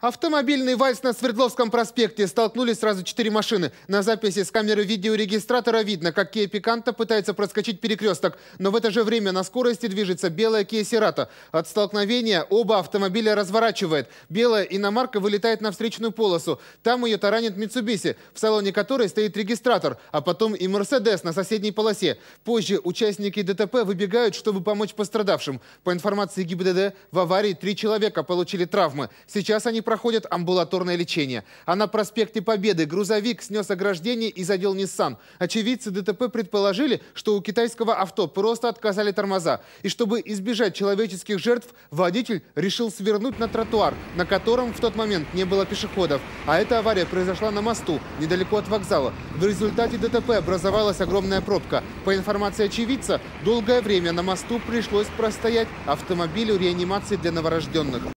Автомобильный вальс на Свердловском проспекте. Столкнулись сразу четыре машины. На записи с камеры видеорегистратора видно, как Kia Picanto пытается проскочить перекресток. Но в это же время на скорости движется белая Kia Cerato. От столкновения оба автомобиля разворачивает. Белая иномарка вылетает на встречную полосу. Там ее таранит Mitsubishi, в салоне которой стоит регистратор, а потом и Mercedes на соседней полосе. Позже участники ДТП выбегают, чтобы помочь пострадавшим. По информации ГИБДД, в аварии три человека получили травмы. Сейчас они проходят амбулаторное лечение. А на проспекте Победы грузовик снес ограждение и задел Nissan. Очевидцы ДТП предположили, что у китайского авто просто отказали тормоза. И чтобы избежать человеческих жертв, водитель решил свернуть на тротуар, на котором в тот момент не было пешеходов. А эта авария произошла на мосту, недалеко от вокзала. В результате ДТП образовалась огромная пробка. По информации очевидца, долгое время на мосту пришлось простоять автомобилю реанимации для новорожденных.